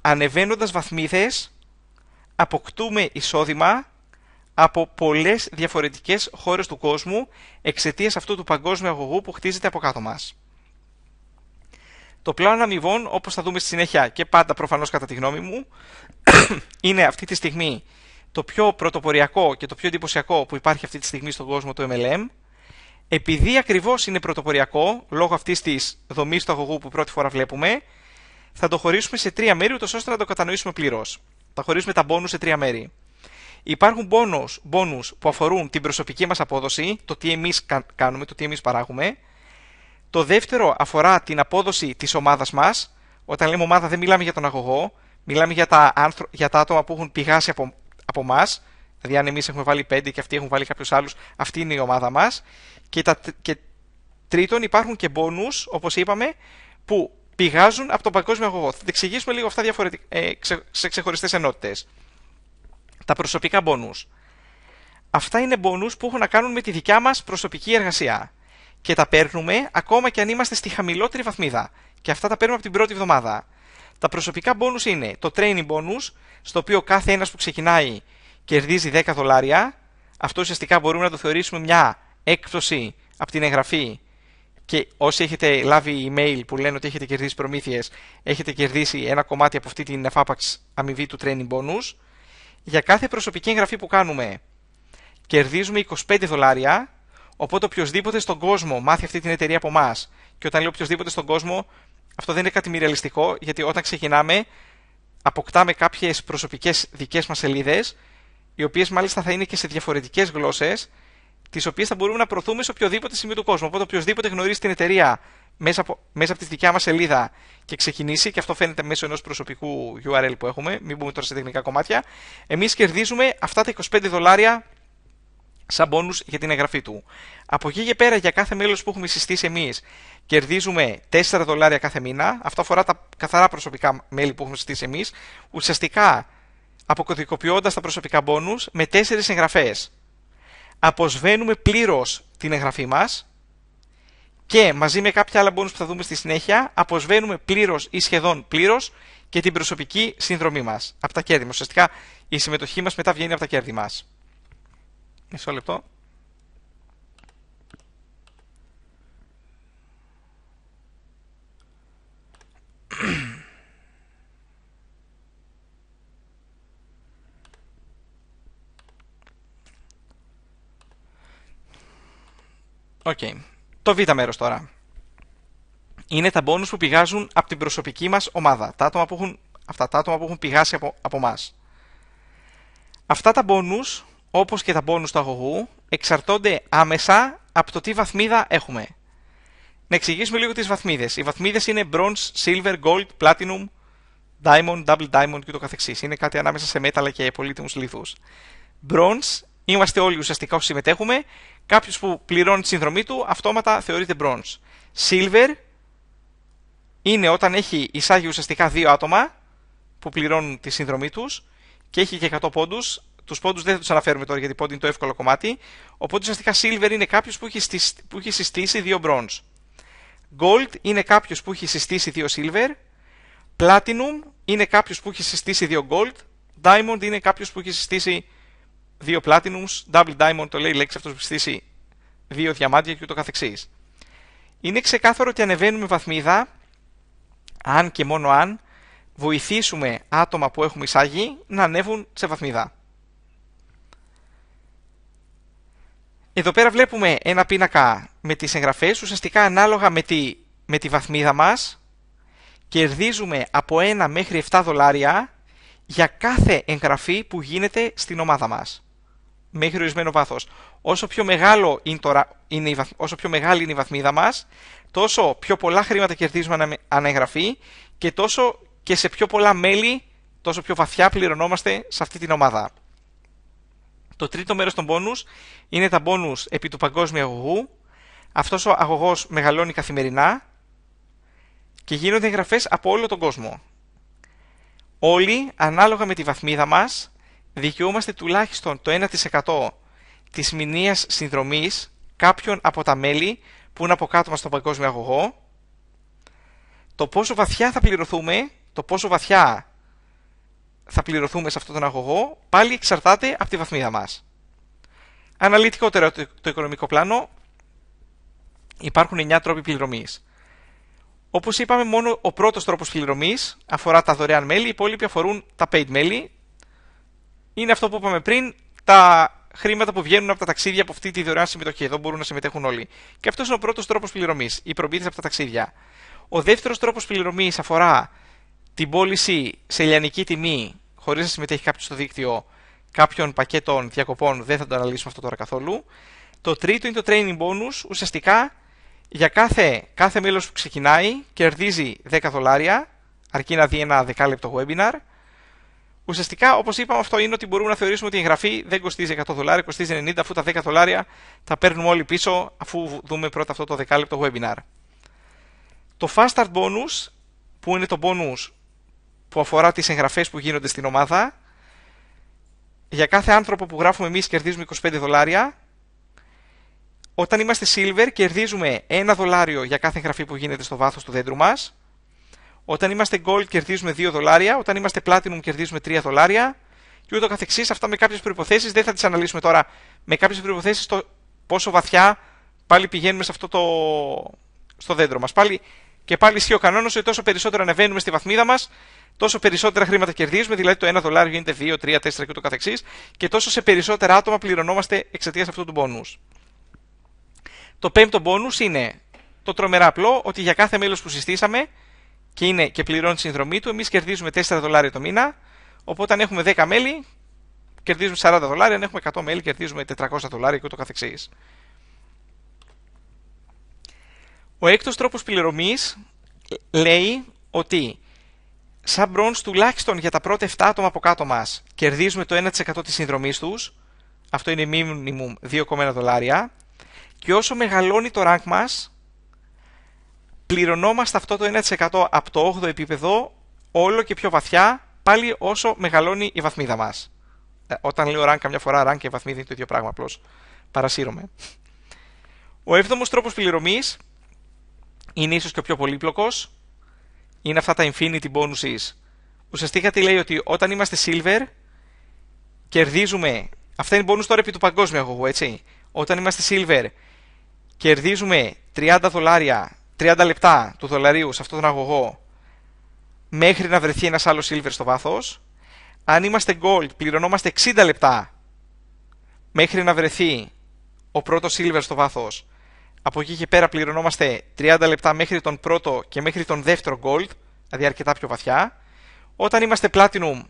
Ανεβαίνοντας βαθμίδες, αποκτούμε εισόδημα από πολλές διαφορετικές χώρες του κόσμου εξαιτίας αυτού του παγκόσμιου αγωγού που χτίζεται από κάτω μας. Το πλάνο αμοιβών, όπως θα δούμε στη συνέχεια και πάντα προφανώς κατά τη γνώμη μου, είναι αυτή τη στιγμή το πιο πρωτοποριακό και το πιο εντυπωσιακό που υπάρχει αυτή τη στιγμή στον κόσμο του MLM επειδή ακριβώς είναι πρωτοποριακό, λόγω αυτής της δομής του αγωγού που πρώτη φορά βλέπουμε, θα το χωρίσουμε σε τρία μέρη, ούτως ώστε να το κατανοήσουμε πλήρως. Θα χωρίσουμε τα μπόνους σε τρία μέρη. Υπάρχουν bonus, bonus που αφορούν την προσωπική μας απόδοση, το τι εμείς κάνουμε, το τι εμείς παράγουμε. Το δεύτερο αφορά την απόδοση της ομάδας μας. Όταν λέμε ομάδα δεν μιλάμε για τον αγωγό, μιλάμε για τα, για τα άτομα που έχουν πηγάσει από, από Δηλαδή, αν εμείς έχουμε βάλει 5 και αυτοί έχουν βάλει κάποιους άλλους, αυτή είναι η ομάδα μας. Και, τα, και τρίτον, υπάρχουν και bonus, όπως είπαμε, που πηγάζουν από τον παγκόσμιο αγωγό. Θα εξηγήσουμε λίγο αυτά διαφορετικ... ε, σε ξεχωριστές ενότητες. Τα προσωπικά bonus. Αυτά είναι bonus που έχουν να κάνουν με τη δικιά μας προσωπική εργασία. Και τα παίρνουμε ακόμα και αν είμαστε στη χαμηλότερη βαθμίδα. Και αυτά τα παίρνουμε από την πρώτη εβδομάδα. Τα προσωπικά bonus είναι το training bonus, στο οποίο κάθε ένας που ξεκινάει κερδίζει 10 δολάρια, αυτό ουσιαστικά μπορούμε να το θεωρήσουμε μια έκπτωση από την εγγραφή και όσοι έχετε λάβει email που λένε ότι έχετε κερδίσει προμήθειες, έχετε κερδίσει ένα κομμάτι από αυτή την εφάπαξ αμοιβή του training bonus. Για κάθε προσωπική εγγραφή που κάνουμε, κερδίζουμε 25 δολάρια, οπότε οποιοδήποτε στον κόσμο μάθει αυτή την εταιρεία από εμάς. Και όταν λέω οποιοδήποτε στον κόσμο, αυτό δεν είναι κάτι μη ρεαλιστικό, γιατί όταν ξεκινάμε, αποκτάμε κάποιες προσωπικές δικές μας σελίδες, οι οποίες μάλιστα θα είναι και σε διαφορετικές γλώσσες, τις οποίες θα μπορούμε να προωθούμε σε οποιοδήποτε σημείο του κόσμου. Οπότε, οποιοδήποτε γνωρίζει την εταιρεία μέσα από, μέσα από τη δικιά μας σελίδα και ξεκινήσει, και αυτό φαίνεται μέσω ενός προσωπικού URL που έχουμε, μην μπούμε τώρα σε τεχνικά κομμάτια, εμείς κερδίζουμε αυτά τα 25 δολάρια σαν πόνου για την εγγραφή του. Από εκεί και πέρα, για κάθε μέλος που έχουμε συστήσει εμείς, κερδίζουμε 4 δολάρια κάθε μήνα. Αυτό αφορά τα καθαρά προσωπικά μέλη που έχουμε συστήσει εμείς. Ουσιαστικά, αποκωδικοποιώντας τα προσωπικά bonus με τέσσερις εγγραφές. Αποσβαίνουμε πλήρως την εγγραφή μας και μαζί με κάποια άλλα bonus που θα δούμε στη συνέχεια, αποσβαίνουμε πλήρως ή σχεδόν πλήρως και την προσωπική συνδρομή μας από τα κέρδη μας. Ουσιαστικά η συμμετοχή μας μετά βγαίνει από τα κέρδη μας. Μισό λεπτό. Okay. Το β' μέρος τώρα. Είναι τα bonus που πηγάζουν από την προσωπική μας ομάδα. Τα άτομα που έχουν, αυτά τα άτομα που έχουν πηγάσει από, από μας. Αυτά τα bonus, όπως και τα bonus του αγωγού, εξαρτώνται άμεσα από το τι βαθμίδα έχουμε. Να εξηγήσουμε λίγο τις βαθμίδες. Οι βαθμίδες είναι bronze, silver, gold, platinum, diamond, double diamond και το καθεξής. Είναι κάτι ανάμεσα σε μέταλλα και πολύτιμους λιθούς. Bronze, είμαστε όλοι ουσιαστικά όσοι συμμετέχουμε Κάποιος που πληρώνει τη συνδρομή του αυτόματα θεωρείται bronze. Silver είναι όταν έχει εισάγει ουσιαστικά δύο άτομα που πληρώνουν τη συνδρομή τους και έχει και 100 πόντους. Τους πόντους δεν θα τους αναφέρουμε τώρα γιατί πόντι είναι το εύκολο κομμάτι. Οπότε ουσιαστικά silver είναι κάποιος που, που έχει συστήσει δύο bronze. Gold είναι κάποιος που έχει συστήσει δύο silver. Platinum είναι κάποιος που έχει συστήσει δύο gold. Diamond είναι κάποιος που έχει συστήσει δύο Platinums, Double Diamond το λέει η λέξη αυτός που στήσει δύο διαμάντια και ούτω καθεξής. Είναι ξεκάθαρο ότι ανεβαίνουμε βαθμίδα, αν και μόνο αν, βοηθήσουμε άτομα που έχουμε εισάγει να ανέβουν σε βαθμίδα. Εδώ πέρα βλέπουμε ένα πίνακα με τις εγγραφές, ουσιαστικά ανάλογα με τη, με τη βαθμίδα μας, κερδίζουμε από 1 μέχρι 7 δολάρια για κάθε εγγραφή που γίνεται στην ομάδα μας μέχρι ορισμένο βάθος. Όσο, πιο μεγάλο είναι όσο πιο μεγάλη είναι η βαθμίδα μας, τόσο πιο πολλά χρήματα κερδίζουμε αναγραφή και τόσο και σε πιο πολλά μέλη, τόσο πιο βαθιά πληρωνόμαστε σε αυτή την ομάδα. Το τρίτο μέρος των πόνους είναι τα πόνους επί του παγκόσμιου αγωγού. Αυτός ο αγωγός μεγαλώνει καθημερινά και γίνονται εγγραφές από όλο τον κόσμο. Όλοι, ανάλογα με τη βαθμίδα μας, δικαιούμαστε τουλάχιστον το 1% της μηνίας συνδρομής κάποιων από τα μέλη που είναι από κάτω μας στον παγκόσμιο αγωγό. Το πόσο βαθιά θα πληρωθούμε, το πόσο βαθιά θα πληρωθούμε σε αυτόν τον αγωγό, πάλι εξαρτάται από τη βαθμίδα μας. Αναλυτικότερο το οικονομικό πλάνο, υπάρχουν 9 τρόποι πληρωμής. Όπως είπαμε, μόνο ο πρώτος τρόπος πληρωμής αφορά τα δωρεάν μέλη, οι υπόλοιποι αφορούν τα paid μέλη, είναι αυτό που είπαμε πριν, τα χρήματα που βγαίνουν από τα ταξίδια από αυτή τη δωρεάν συμμετοχή. Εδώ μπορούν να συμμετέχουν όλοι. Και αυτός είναι ο πρώτος τρόπος πληρωμής, οι προμήθεια από τα ταξίδια. Ο δεύτερος τρόπος πληρωμής αφορά την πώληση σε λιανική τιμή, χωρίς να συμμετέχει κάποιος στο δίκτυο, κάποιων πακέτων διακοπών. Δεν θα το αναλύσουμε αυτό τώρα καθόλου. Το τρίτο είναι το training bonus. Ουσιαστικά για κάθε, κάθε μέλος που ξεκινάει κερδίζει 10 δολάρια, αρκεί να δει ένα δεκάλεπτο webinar. Ουσιαστικά, όπως είπαμε, αυτό είναι ότι μπορούμε να θεωρήσουμε ότι η εγγραφή δεν κοστίζει 100 δολάρια, κοστίζει 90, αφού τα 10 δολάρια τα παίρνουμε όλοι πίσω, αφού δούμε πρώτα αυτό το δεκάλεπτο webinar. Το Fast Start Bonus, που είναι το bonus που αφορά τις εγγραφές που γίνονται στην ομάδα, για κάθε άνθρωπο που γράφουμε εμείς κερδίζουμε 25 δολάρια. Όταν είμαστε silver, κερδίζουμε 1 δολάριο για κάθε εγγραφή που γίνεται στο βάθος του δέντρου μας, όταν είμαστε gold κερδίζουμε 2 δολάρια, όταν είμαστε platinum κερδίζουμε 3 δολάρια και ούτω καθεξής. Αυτά με κάποιες προϋποθέσεις, δεν θα τις αναλύσουμε τώρα. Με κάποιες προϋποθέσεις το πόσο βαθιά πάλι πηγαίνουμε σε αυτό το... στο δέντρο μας. Πάλι... Και πάλι ισχύει ο κανόνας ότι τόσο περισσότερο ανεβαίνουμε στη βαθμίδα μας, τόσο περισσότερα χρήματα κερδίζουμε, δηλαδή το 1 δολάριο γίνεται 2, 3, 4 και ούτω καθεξής, και τόσο σε περισσότερα άτομα πληρωνόμαστε εξαιτίας αυτού του bonus. Το πέμπτο bonus είναι το τρομερά απλό ότι για κάθε μέλος που συστήσαμε και, είναι, και πληρώνει τη συνδρομή του, εμείς κερδίζουμε 4 δολάρια το μήνα. Οπότε αν έχουμε 10 μέλη, κερδίζουμε 40 δολάρια. Αν έχουμε 100 μέλη, κερδίζουμε 400 δολάρια και ούτω καθεξής. Ο έκτος τρόπος πληρωμής λέει ότι σαν bronze τουλάχιστον για τα πρώτα 7 άτομα από κάτω μας κερδίζουμε το 1% της συνδρομής τους, αυτό είναι minimum 2,1 δολάρια, και όσο μεγαλώνει το rank μας, πληρωνόμαστε αυτό το 1% από το 8ο επίπεδο όλο και πιο βαθιά πάλι όσο μεγαλώνει η βαθμίδα μας. Ε, όταν λέω rank καμιά φορά rank και βαθμίδα είναι το ίδιο πράγμα απλώς. Παρασύρωμαι. Ο 7 ο τρόπος πληρωμής είναι ίσως και ο πιο πολύπλοκος. Είναι αυτά τα infinity bonuses. Ουσιαστικά τι λέει ότι όταν είμαστε silver κερδίζουμε αυτά είναι bonus τώρα επί του παγκόσμιου αγωγού, έτσι. Όταν είμαστε silver, κερδίζουμε 30 δολάρια 30 λεπτά του δολαρίου σε αυτόν τον αγωγό μέχρι να βρεθεί ένας άλλος silver στο βάθος. Αν είμαστε gold, πληρωνόμαστε 60 λεπτά μέχρι να βρεθεί ο πρώτος silver στο βάθος. Από εκεί και πέρα πληρωνόμαστε 30 λεπτά μέχρι τον πρώτο και μέχρι τον δεύτερο gold, δηλαδή αρκετά πιο βαθιά. Όταν είμαστε platinum,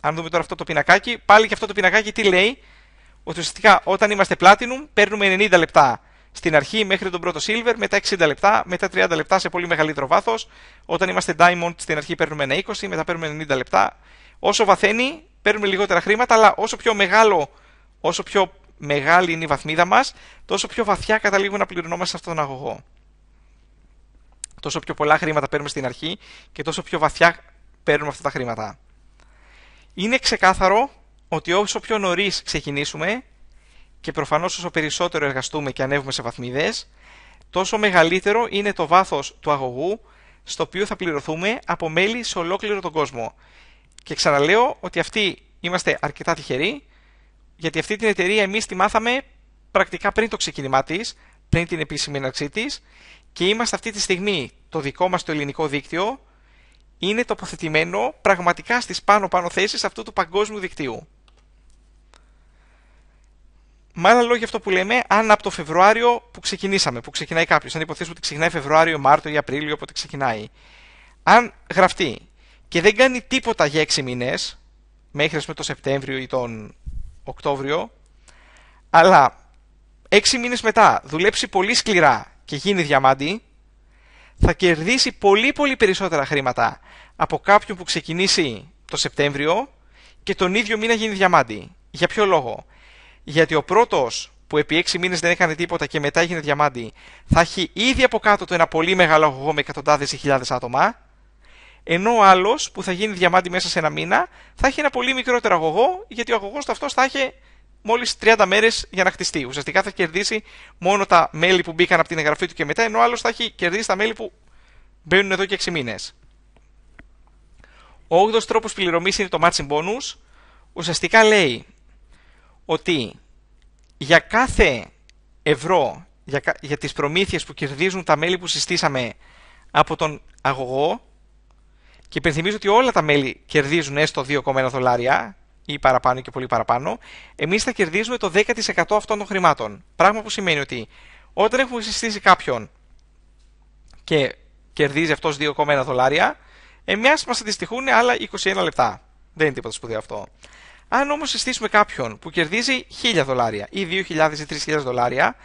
αν δούμε τώρα αυτό το πινακάκι, πάλι και αυτό το πινακάκι τι λέει, ότι ουσιαστικά όταν είμαστε platinum παίρνουμε 90 λεπτά στην αρχή μέχρι τον πρώτο silver, μετά 60 λεπτά, μετά 30 λεπτά σε πολύ μεγαλύτερο βάθος. Όταν είμαστε diamond, στην αρχή παίρνουμε ένα 20, μετά παίρνουμε 90 λεπτά. Όσο βαθαίνει, παίρνουμε λιγότερα χρήματα, αλλά όσο πιο μεγάλο, όσο πιο μεγάλη είναι η βαθμίδα μας, τόσο πιο βαθιά καταλήγουμε να πληρωνόμαστε σε αυτόν τον αγωγό. Τόσο πιο πολλά χρήματα παίρνουμε στην αρχή και τόσο πιο βαθιά παίρνουμε αυτά τα χρήματα. Είναι ξεκάθαρο ότι όσο πιο νωρίς ξεκινήσουμε, και προφανώς όσο περισσότερο εργαστούμε και ανέβουμε σε βαθμίδες, τόσο μεγαλύτερο είναι το βάθος του αγωγού στο οποίο θα πληρωθούμε από μέλη σε ολόκληρο τον κόσμο. Και ξαναλέω ότι αυτοί είμαστε αρκετά τυχεροί, γιατί αυτή την εταιρεία εμείς τη μάθαμε πρακτικά πριν το ξεκίνημά της, πριν την επίσημη έναρξή της, και είμαστε αυτή τη στιγμή το δικό μας το ελληνικό δίκτυο, είναι τοποθετημένο πραγματικά στις πάνω-πάνω θέσεις αυτού του παγκόσμιου δικτύου. Με άλλα λόγια, αυτό που λέμε, αν από το Φεβρουάριο που ξεκινήσαμε, που ξεκινάει κάποιος, αν υποθέσουμε ότι ξεκινάει Φεβρουάριο, Μάρτιο ή Απρίλιο, όποτε ξεκινάει, αν γραφτεί και δεν κάνει τίποτα για έξι μήνες, μέχρι ας πούμε το Σεπτέμβριο ή τον Οκτώβριο, αλλά έξι μήνες μετά δουλέψει πολύ σκληρά και γίνει διαμάντη, θα κερδίσει πολύ πολύ περισσότερα χρήματα από κάποιον που ξεκινήσει το Σεπτέμβριο και τον ίδιο μήνα γίνει διαμάντι. Για ποιο λόγο. Γιατί ο πρώτος που επί 6 μήνες δεν έκανε τίποτα και μετά έγινε διαμάντι, θα έχει ήδη από κάτω του ένα πολύ μεγάλο αγωγό με εκατοντάδες ή χιλιάδες άτομα. Ενώ ο άλλος που θα γίνει διαμάντι μέσα σε ένα μήνα θα έχει ένα πολύ μικρότερο αγωγό, γιατί ο αγωγός του αυτό θα έχει μόλις 30 μέρες για να χτιστεί. Ουσιαστικά θα κερδίσει μόνο τα μέλη που μπήκαν από την εγγραφή του και μετά, ενώ ο άλλος θα έχει κερδίσει τα μέλη που μπαίνουν εδώ και 6 μήνες. Ο 8ο τρόπος πληρωμής είναι το matching bonus. Ουσιαστικά λέει ότι για κάθε ευρώ, για, για τις προμήθειες που κερδίζουν τα μέλη που συστήσαμε από τον αγωγό, και υπενθυμίζω ότι όλα τα μέλη κερδίζουν έστω 2,1 δολάρια ή παραπάνω και πολύ παραπάνω, εμείς θα κερδίζουμε το 10% αυτών των χρημάτων. Πράγμα που σημαίνει ότι όταν έχουμε συστήσει κάποιον και κερδίζει αυτός 2,1 δολάρια, εμείς μα αντιστοιχούν άλλα 21 λεπτά. Δεν είναι τίποτα σπουδαίο αυτό. Αν όμως συστήσουμε κάποιον που κερδίζει 1000 δολάρια ή 2000 ή 3000 δολάρια,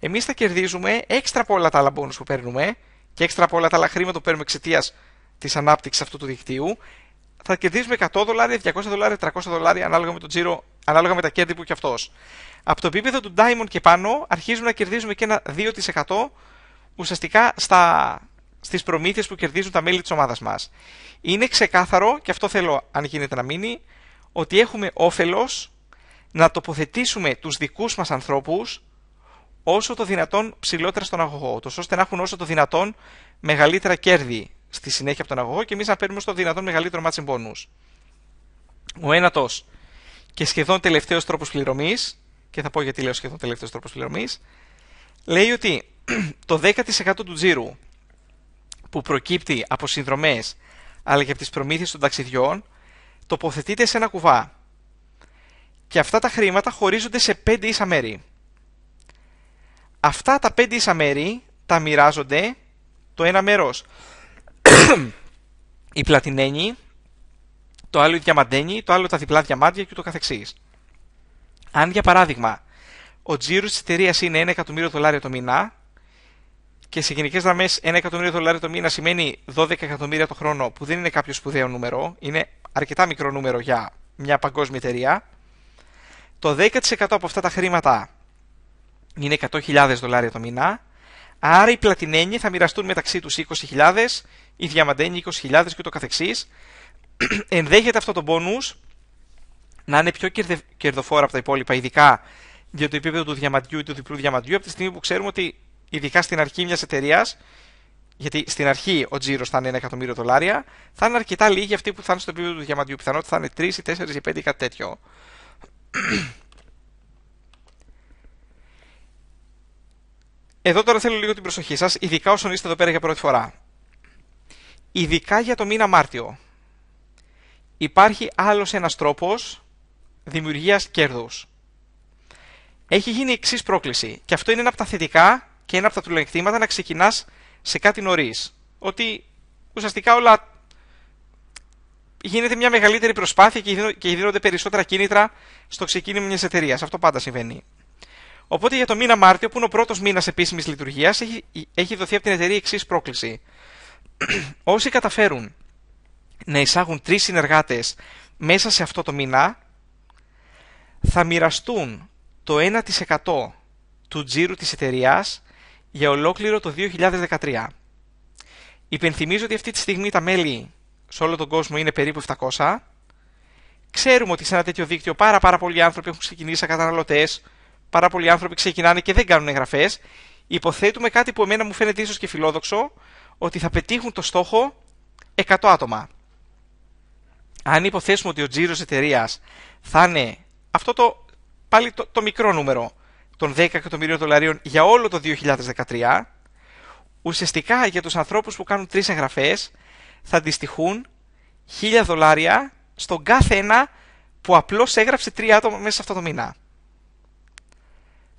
εμείς θα κερδίζουμε έξτρα από όλα τα άλλα bonus που παίρνουμε και έξτρα από όλα τα άλλα χρήματα που παίρνουμε εξαιτίας της ανάπτυξης αυτού του δικτύου, θα κερδίζουμε 100 δολάρια, 200 δολάρια, 300 δολάρια ανάλογα με τον τζίρο, ανάλογα με τα κέρδη που έχει αυτός. Από το επίπεδο του Diamond και πάνω αρχίζουμε να κερδίζουμε και ένα 2% ουσιαστικά στα, στις προμήθειες που κερδίζουν τα μέλη της ομάδας μας. Είναι ξεκάθαρο, και αυτό θέλω αν γίνεται να μείνει, ότι έχουμε όφελος να τοποθετήσουμε τους δικούς μας ανθρώπους όσο το δυνατόν ψηλότερα στον αγωγό, ώστε να έχουν όσο το δυνατόν μεγαλύτερα κέρδη στη συνέχεια από τον αγωγό και εμείς να παίρνουμε το δυνατόν μεγαλύτερο μάτσι bonus. Ο ένατος και σχεδόν τελευταίος τρόπος πληρωμής, και θα πω γιατί λέω σχεδόν τελευταίος τρόπος πληρωμής, λέει ότι το 10% του τζίρου που προκύπτει από συνδρομές αλλά και από τις προμήθειες των ταξιδιών τοποθετείται σε ένα κουβά και αυτά τα χρήματα χωρίζονται σε πέντε ίσα μέρη. Αυτά τα πέντε ίσα μέρη τα μοιράζονται το ένα μέρος η πλατινένη, το άλλο η διαμαντένοι, το άλλο τα διπλά διαμάντια και το καθεξής. Αν για παράδειγμα ο τζίρος της εταιρείας είναι 1 εκατομμύριο δολάρια το μήνα, και σε γενικές γραμμές 1 εκατομμύριο δολάρια το μήνα σημαίνει 12 εκατομμύρια το χρόνο, που δεν είναι κάποιο σπουδαίο νούμερο, είναι αρκετά μικρό νούμερο για μια παγκόσμια εταιρεία. Το 10% από αυτά τα χρήματα είναι 100.000 δολάρια το μήνα. Άρα οι πλατινένιοι θα μοιραστούν μεταξύ τους 20.000, οι διαμαντένιοι 20.000 και το καθεξής. Ενδέχεται αυτό το πόνου να είναι πιο κερδοφόρο από τα υπόλοιπα, ειδικά για το επίπεδο του διαμαντιού ή του διπλού διαμαντιού, από τη στιγμή που ξέρουμε ότι ειδικά στην αρχή μιας εταιρείας, γιατί στην αρχή ο τζίρος θα είναι 1 εκατομμύριο δολάρια, θα είναι αρκετά λίγοι αυτοί που θα είναι στο επίπεδο του διαμαντιού. Πιθανότητα θα είναι 3 ή 4 ή 5 ή κάτι τέτοιο. Εδώ τώρα θέλω λίγο την προσοχή σας, ειδικά όσον είστε εδώ πέρα για πρώτη φορά. Ειδικά για το μήνα Μάρτιο. Υπάρχει άλλος ένας τρόπος δημιουργίας κέρδους. Έχει γίνει εξής πρόκληση και αυτό είναι ένα από τα θετικά και ένα από τα πλεονεκτήματα να ξεκινάς σε κάτι νωρίς. Ότι ουσιαστικά όλα γίνεται μια μεγαλύτερη προσπάθεια και δίνονται περισσότερα κίνητρα στο ξεκίνημα μιας εταιρείας. Αυτό πάντα συμβαίνει. Οπότε για το μήνα Μάρτιο, που είναι ο πρώτος μήνας επίσημης λειτουργίας, έχει, έχει δοθεί από την εταιρεία εξής πρόκληση. Όσοι καταφέρουν να εισάγουν τρεις συνεργάτες μέσα σε αυτό το μήνα, θα μοιραστούν το 1% του τζίρου της εταιρείας για ολόκληρο το 2013. Υπενθυμίζω ότι αυτή τη στιγμή τα μέλη σε όλο τον κόσμο είναι περίπου 700. Ξέρουμε ότι σε ένα τέτοιο δίκτυο πάρα, πάρα πολλοί άνθρωποι έχουν ξεκινήσει σαν καταναλωτές, πάρα πολλοί άνθρωποι ξεκινάνε και δεν κάνουν εγγραφές. Υποθέτουμε κάτι που εμένα μου φαίνεται ίσως και φιλόδοξο, ότι θα πετύχουν το στόχο 100 άτομα. Αν υποθέσουμε ότι ο τζίρος εταιρείας θα είναι αυτό το, πάλι το, το μικρό νούμερο, των 10 εκατομμυρίων δολαρίων για όλο το 2013, ουσιαστικά για τους ανθρώπους που κάνουν τρεις εγγραφές θα αντιστοιχούν 1000 δολάρια στον κάθε ένα που απλώς έγραψε τρία άτομα μέσα σε αυτό το μήνα.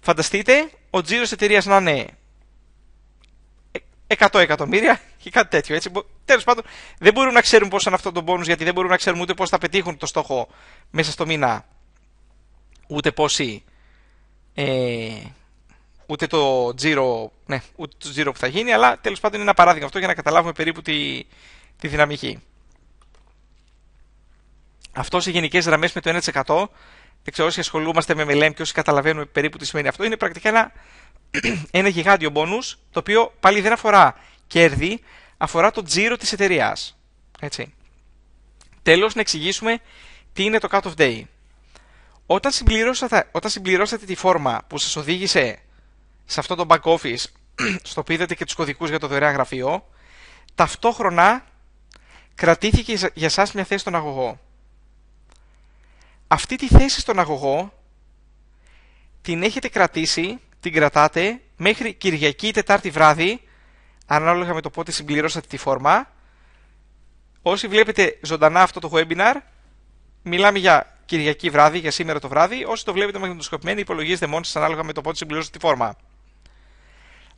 Φανταστείτε ο τζίρος εταιρείας να είναι 100 εκατομμύρια ή κάτι τέτοιο. Έτσι. Τέλος πάντων, δεν μπορούν να ξέρουν πώς είναι αυτό το πόνους, γιατί δεν μπορούν να ξέρουν ούτε πώς θα πετύχουν το στόχο μέσα στο μήνα, ούτε πόσοι ε, ούτε το τζίρο, ναι, που θα γίνει, αλλά τέλος πάντων είναι ένα παράδειγμα αυτό για να καταλάβουμε περίπου τη, τη δυναμική. Αυτό σε γενικές γραμμές με το 1%, δεν ξέρω όσοι ασχολούμαστε με μελέμ και όσοι καταλαβαίνουμε περίπου τι σημαίνει αυτό, είναι πρακτικά ένα, ένα γιγάντιο bonus, το οποίο πάλι δεν αφορά κέρδη, αφορά το τζίρο της εταιρείας. Έτσι. Τέλος, να εξηγήσουμε τι είναι το cut of day. Όταν συμπληρώσατε, όταν συμπληρώσατε τη φόρμα που σας οδήγησε σε αυτό το back office, στο οποίο είδατε και τους κωδικούς για το δωρεάν γραφείο, ταυτόχρονα κρατήθηκε για σας μια θέση στον αγωγό. Αυτή τη θέση στον αγωγό την έχετε κρατήσει, την κρατάτε μέχρι Κυριακή ή Τετάρτη βράδυ, ανάλογα με το πότε συμπληρώσατε τη φόρμα. Όσοι βλέπετε ζωντανά αυτό το webinar, μιλάμε για Κυριακή βράδυ, για σήμερα το βράδυ. Όσοι το βλέπετε μαγνητοσκοπημένοι, υπολογίστε μόνοι σας ανάλογα με το πότε συμπληρώσετε τη φόρμα.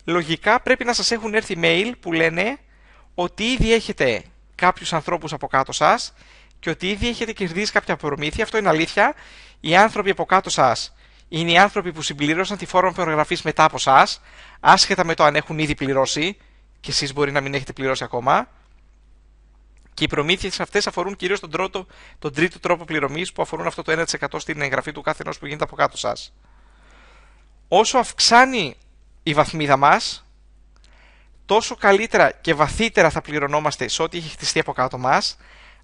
Λογικά πρέπει να σας έχουν έρθει mail που λένε ότι ήδη έχετε κάποιους ανθρώπους από κάτω σας και ότι ήδη έχετε κερδίσει κάποια προμήθεια. Αυτό είναι αλήθεια. Οι άνθρωποι από κάτω σας είναι οι άνθρωποι που συμπλήρωσαν τη φόρμα προγραφή μετά από εσά, άσχετα με το αν έχουν ήδη πληρώσει και εσείς μπορεί να μην έχετε πληρώσει ακόμα. Και οι προμήθειες αυτές αφορούν κυρίως τον, τον τρίτο τρόπο πληρωμής που αφορούν αυτό το 1% στην εγγραφή του κάθε ενός που γίνεται από κάτω σας. Όσο αυξάνει η βαθμίδα μας, τόσο καλύτερα και βαθύτερα θα πληρωνόμαστε σε ό,τι έχει χτιστεί από κάτω μας,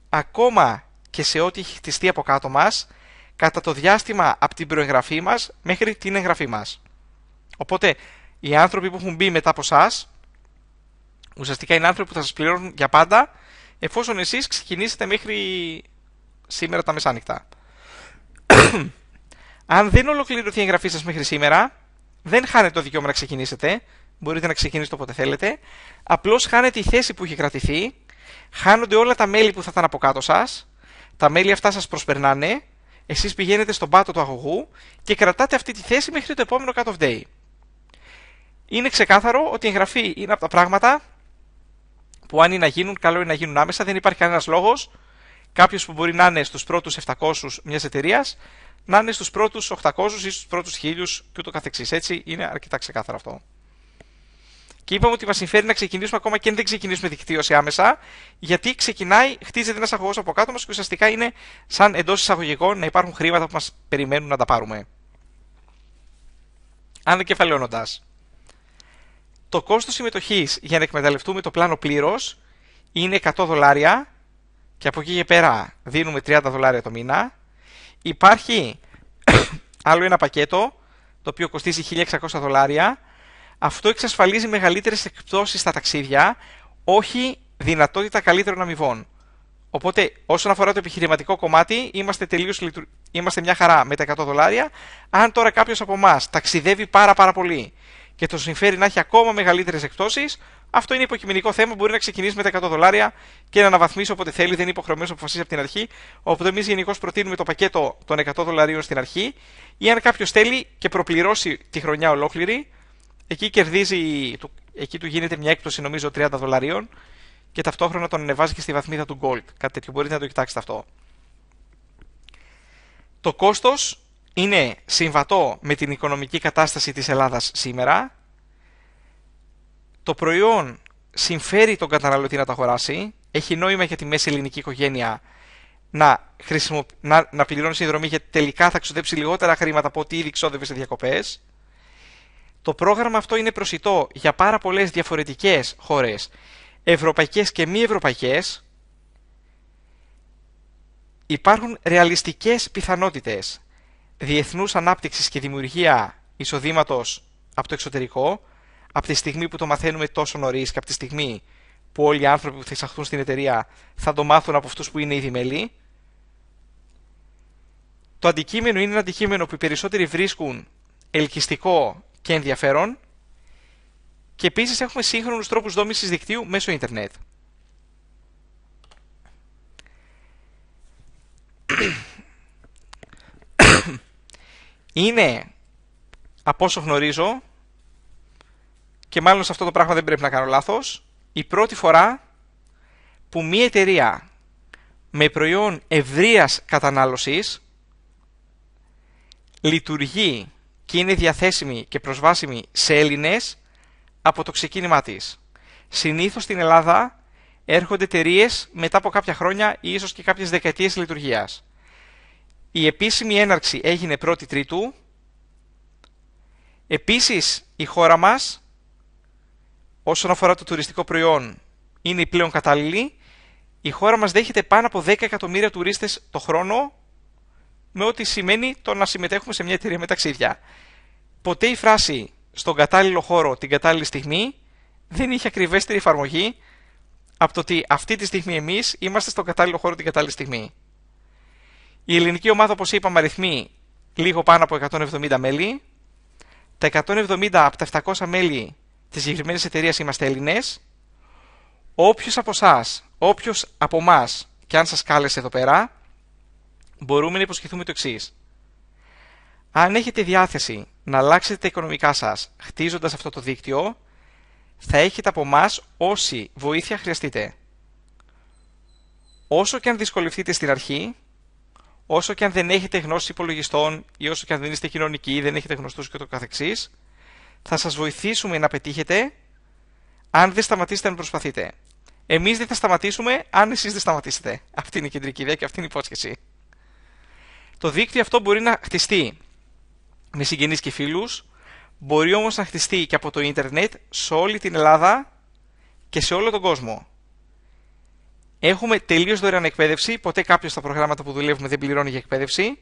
ακόμα και σε ό,τι έχει χτιστεί από κάτω μας, κατά το διάστημα από την προεγγραφή μας μέχρι την εγγραφή μας. Οπότε, οι άνθρωποι που έχουν μπει μετά από εσά, ουσιαστικά είναι άνθρωποι που θα σας πληρώνουν για πάντα εφόσον εσείς ξεκινήσετε μέχρι σήμερα τα μεσάνυχτα. Αν δεν ολοκληρωθεί η εγγραφή σας μέχρι σήμερα, δεν χάνετε το δικαίωμα να ξεκινήσετε, μπορείτε να ξεκινήσετε όποτε θέλετε, απλώς χάνετε η θέση που έχει κρατηθεί, χάνονται όλα τα μέλη που θα ήταν από κάτω σας, τα μέλη αυτά σας προσπερνάνε, εσείς πηγαίνετε στον πάτο του αγωγού και κρατάτε αυτή τη θέση μέχρι το επόμενο cut of day. Είναι ξεκάθαρο ότι η εγγραφή είναι από τα πράγματα που αν είναι να γίνουν, καλό είναι να γίνουν άμεσα. Δεν υπάρχει κανένας λόγος κάποιο που μπορεί να είναι στους πρώτους 700 μιας εταιρείας να είναι στους πρώτους 800 ή στους πρώτους 1000 κ.ο.κ. Έτσι είναι αρκετά ξεκάθαρο αυτό. Και είπαμε ότι μας συμφέρει να ξεκινήσουμε ακόμα και αν δεν ξεκινήσουμε δικτύωση άμεσα, γιατί ξεκινάει, χτίζεται ένας αγωγός από κάτω μας και ουσιαστικά είναι σαν εντός εισαγωγικών να υπάρχουν χρήματα που μας περιμένουν να τα πάρουμε. Αν δεν κεφαλαιώνοντας το κόστος συμμετοχής για να εκμεταλλευτούμε το πλάνο πλήρως είναι 100 δολάρια και από εκεί και πέρα δίνουμε 30 δολάρια το μήνα. Υπάρχει άλλο ένα πακέτο το οποίο κοστίζει 1600 δολάρια. Αυτό εξασφαλίζει μεγαλύτερες εκπτώσεις στα ταξίδια, όχι δυνατότητα καλύτερων αμοιβών. Οπότε, όσον αφορά το επιχειρηματικό κομμάτι, είμαστε, είμαστε μια χαρά με τα 100 δολάρια. Αν τώρα κάποιος από εμάς ταξιδεύει πάρα πάρα πολύ και το συμφέρει να έχει ακόμα μεγαλύτερες εκπτώσεις, αυτό είναι υποκειμενικό θέμα. Μπορεί να ξεκινήσει με τα 100 δολάρια και να αναβαθμίσει όποτε θέλει, δεν είναι υποχρεωμένος να αποφασίσει από την αρχή. Οπότε εμείς γενικώς προτείνουμε το πακέτο των 100 δολαρίων στην αρχή, ή αν κάποιος θέλει και προπληρώσει τη χρονιά ολόκληρη, εκεί κερδίζει, εκεί του γίνεται μια έκπτωση νομίζω 30 δολαρίων και ταυτόχρονα τον ανεβάζει και στη βαθμίδα του Gold. Κάτι τέτοιο μπορείτε να το κοιτάξετε αυτό. Το κόστος είναι συμβατό με την οικονομική κατάσταση της Ελλάδας σήμερα, το προϊόν συμφέρει τον καταναλωτή να τα αγοράσει, έχει νόημα για τη μέση ελληνική οικογένεια να, χρησιμο... να, πληρώνει συνδρομή γιατί τελικά θα ξοδέψει λιγότερα χρήματα από ό,τι ήδη ξόδευε σε διακοπές. Το πρόγραμμα αυτό είναι προσιτό για πάρα πολλές διαφορετικές χώρες, ευρωπαϊκές και μη ευρωπαϊκές. Υπάρχουν ρεαλιστικές πιθανότητες διεθνούς ανάπτυξης και δημιουργία εισοδήματος από το εξωτερικό, από τη στιγμή που το μαθαίνουμε τόσο νωρίς και από τη στιγμή που όλοι οι άνθρωποι που θα εισαχθούν στην εταιρεία θα το μάθουν από αυτούς που είναι ήδη μέλη. Το αντικείμενο είναι ένα αντικείμενο που οι περισσότεροι βρίσκουν ελκυστικό και ενδιαφέρον και επίσης έχουμε σύγχρονους τρόπους δόμησης δικτύου μέσω ίντερνετ. Είναι, από όσο γνωρίζω, και μάλλον σε αυτό το πράγμα δεν πρέπει να κάνω λάθος, η πρώτη φορά που μία εταιρεία με προϊόν ευρείας κατανάλωσης λειτουργεί και είναι διαθέσιμη και προσβάσιμη σε Έλληνες από το ξεκίνημά της. Συνήθως στην Ελλάδα έρχονται εταιρείες μετά από κάποια χρόνια ή ίσως και κάποιες δεκαετίες λειτουργίας. Η επίσημη έναρξη έγινε 1η Τρίτου. Επίσης, χώρα μας, όσον αφορά το τουριστικό προϊόν, είναι η πλέον κατάλληλη. Η χώρα μας δέχεται πάνω από 10 εκατομμύρια τουρίστες το χρόνο, με ό,τι σημαίνει το να συμμετέχουμε σε μια εταιρεία με ταξίδια. Ποτέ η φράση «στον κατάλληλο χώρο την κατάλληλη στιγμή» δεν είχε ακριβέστερη εφαρμογή από το ότι αυτή τη στιγμή εμείς είμαστε στον κατάλληλο χώρο την κατάλληλη στιγμή. Η ελληνική ομάδα, όπως είπαμε, αριθμεί λίγο πάνω από 170 μέλη. Τα 170 από τα 700 μέλη της συγκεκριμένης εταιρείας είμαστε Έλληνες. Όποιος από εσάς, όποιος από εμάς, και αν σας κάλεσε εδώ πέρα, μπορούμε να υποσχεθούμε το εξής. Αν έχετε διάθεση να αλλάξετε τα οικονομικά σας χτίζοντας αυτό το δίκτυο, θα έχετε από εμάς όση βοήθεια χρειαστείτε. Όσο και αν δυσκολευτείτε στην αρχή, όσο και αν δεν έχετε γνώση υπολογιστών ή όσο και αν δεν είστε κοινωνικοί ή δεν έχετε γνωστούς και το καθεξής, θα σας βοηθήσουμε να πετύχετε αν δεν σταματήσετε να προσπαθείτε. Εμείς δεν θα σταματήσουμε αν εσείς δεν σταματήσετε. Αυτή είναι η κεντρική ιδέα και αυτή είναι η υπόσχεση. Το δίκτυο αυτό μπορεί να χτιστεί με συγγενείς και φίλους, μπορεί όμως να χτιστεί και από το ίντερνετ σε όλη την Ελλάδα και σε όλο τον κόσμο. Έχουμε τελείως δωρεάν εκπαίδευση. Ποτέ κάποιος στα προγράμματα που δουλεύουμε δεν πληρώνει για εκπαίδευση.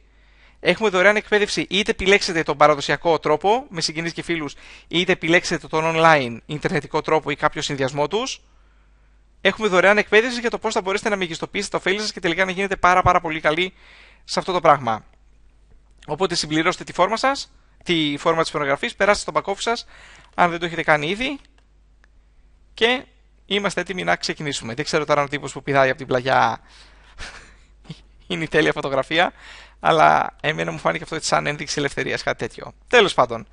Έχουμε δωρεάν εκπαίδευση. Είτε επιλέξετε τον παραδοσιακό τρόπο με συγγενείς και φίλους, είτε επιλέξετε τον online ιντερνετικό τρόπο ή κάποιο συνδυασμό τους. Έχουμε δωρεάν εκπαίδευση για το πώς θα μπορέσετε να μεγιστοποιήσετε τα ωφέλη σας και τελικά να γίνετε πάρα, πάρα πολύ καλοί σε αυτό το πράγμα. Οπότε συμπληρώστε τη φόρμα σας, τη φόρμα της φωτογραφία, περάστε στον back σας, αν δεν το έχετε κάνει ήδη. Και Είμαστε έτοιμοι να ξεκινήσουμε. Δεν ξέρω τώρα αν ο τύπος που πηδάει από την πλαγιά είναι η τέλεια φωτογραφία, αλλά εμένα μου φάνηκε αυτό έτσι σαν ένδειξη ελευθερίας, κάτι τέτοιο. Τέλος πάντων,